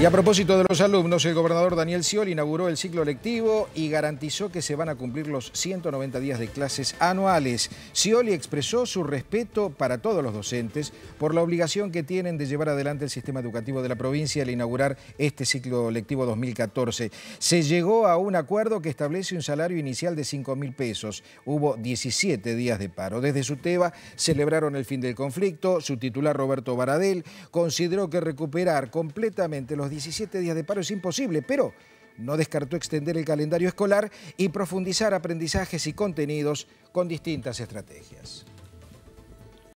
Y a propósito de los alumnos, el gobernador Daniel Scioli inauguró el ciclo lectivo y garantizó que se van a cumplir los 190 días de clases anuales. Scioli expresó su respeto para todos los docentes por la obligación que tienen de llevar adelante el sistema educativo de la provincia al inaugurar este ciclo lectivo 2014. Se llegó a un acuerdo que establece un salario inicial de 5 mil pesos. Hubo 17 días de paro. Desde Suteba celebraron el fin del conflicto. Su titular, Roberto Baradel, consideró que recuperar completamente los 17 días de paro es imposible, pero no descartó extender el calendario escolar y profundizar aprendizajes y contenidos con distintas estrategias.